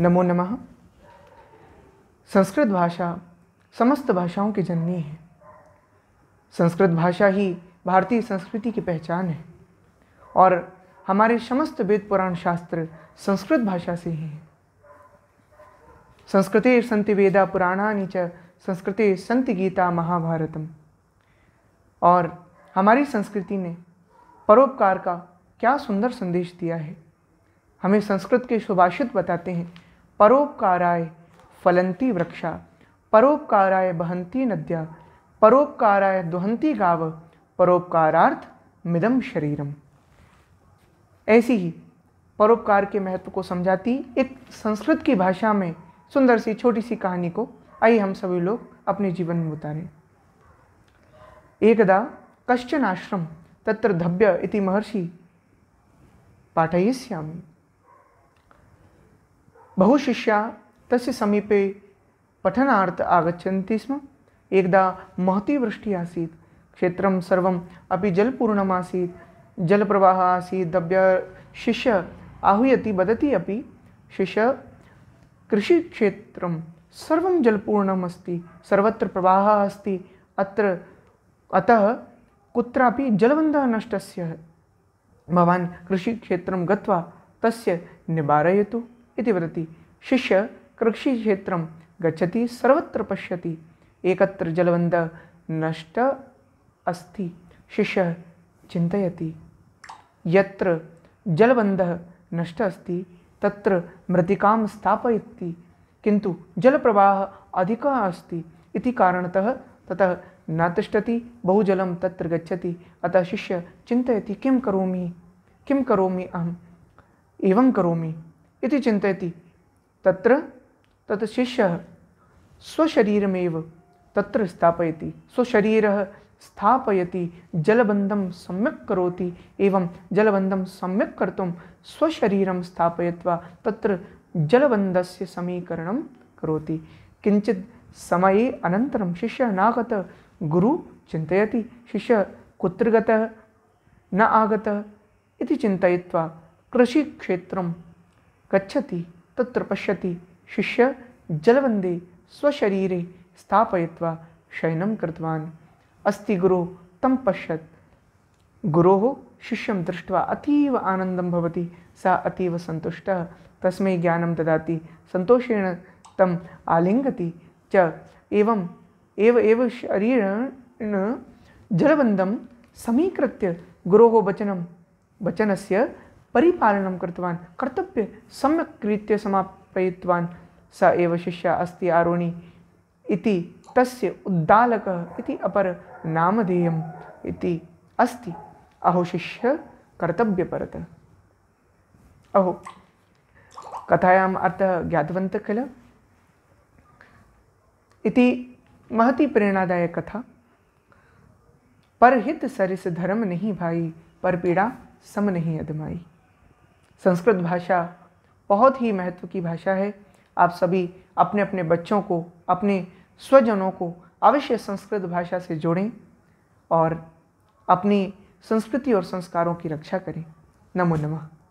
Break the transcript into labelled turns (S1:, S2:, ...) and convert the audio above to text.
S1: नमो नमः संस्कृत भाषा समस्त भाषाओं की जननी है संस्कृत भाषा ही भारतीय संस्कृति की पहचान है और हमारे समस्त वेद पुराण शास्त्र संस्कृत भाषा से ही हैं संस्कृत संति वेदा पुराणा च संस्कृत संति गीता महाभारतम और हमारी संस्कृति ने परोपकार का क्या सुंदर संदेश दिया है हमें संस्कृत के सुभाषित बताते हैं परोपकाराय फलंती वृक्षा परोपकाराय बहंती नद्या परोपकाराय दुहंती गाव परोपकारार्थ मिदम शरीरम ऐसी ही परोपकार के महत्व को समझाती एक संस्कृत की भाषा में सुंदर सी छोटी सी कहानी को आइए हम सभी लोग अपने जीवन में उतारें एकदा कश्चन आश्रम तत्र धब्य इति महर्षि पाठयिष्यामि बहुशिष्याः तस्य समीपे पठनार्थ आगच्छन्ति स्म एकदा महती वृष्टि आसीत् क्षेत्रं सर्वम् अपि जलपूर्णम् आसीत् जलप्रवाहः आसीत् दव्य शिष्य आहूयति वदति अपि शिष्य कृषिक्षेत्रं सर्वं जलपूर्णम् अस्ति सर्वत्र प्रवाहः अस्ति अत्र अतः कुत्रापि जलबन्धः नष्टस्य भवान् कृषिक्षेत्रं गत्वा तस्य निवारयतु इति वदति शिष्य कृषिक्षेत्रं गच्छति सर्वत्र पश्यति एकत्र जलबन्धः नष्ट अस्ति शिष्य चिन्तयति यत्र जलबन्धः नष्ट अस्ति तत्र मृत्तिकां स्थापयति किन्तु जलप्रवाहः अधिकः अस्ति इति कारणतः ततः न तिष्ठति बहुजलं तत्र गच्छति अतः शिष्य चिन्तयति किं करोमि किं करोमि अहम् एवं करोमि इति चिन्तयति तत्र तत् शिष्यः स्वशरीरमेव तत्र स्थापयति स्वशरीर स्थापयति जलबंधम सम्यक करोति एवं जलबंधम सम्यक कर्तुम स्वशरीरं स्थापयित्वा तत्र जलबन्धस्य समीकरणं करोति किंचित समये अनन्तरं शिष्य नागत गुरु चिन्तयति शिष्य कुत्र गतः न आगतः इति कृषि कृषिक्षेत्रं गच्छति तत्र पश्यति शिष्य जलबन्दे स्वशरीरे स्थापयित्वा शयनं कृतवान् अस्ति गुरोः तं पश्यत् गुरोः शिष्यं दृष्ट्वा अतीव आनन्दं भवति सः अतीव सन्तुष्टः तस्मै ज्ञानं ददाति सन्तोषेण तम् आलिङ्गति च एवम् एव एव शरीरेण जलबन्धं समीकृत्य गुरोः वचनं वचनस्य परिपालनं कृतवान् कर्तव्य सम्यक् रीत्या समापयितवान् स एव शिष्यः अस्ति आरोणी इति तस्य उद्दालकः इति अपरनामधेयम् इति अस्ति अहो शिष्य कर्तव्यपरतः अहो कथायाम् अर्थः ज्ञातवन्तः किल इति महती प्रेरणादायक कथा परहित सरिस धर्म नहीं भाई पर पीड़ा सम नहीं अधमाई संस्कृत भाषा बहुत ही महत्व की भाषा है आप सभी अपने अपने बच्चों को अपने स्वजनों को अवश्य संस्कृत भाषा से जोड़ें और अपनी संस्कृति और संस्कारों की रक्षा करें नमो नमः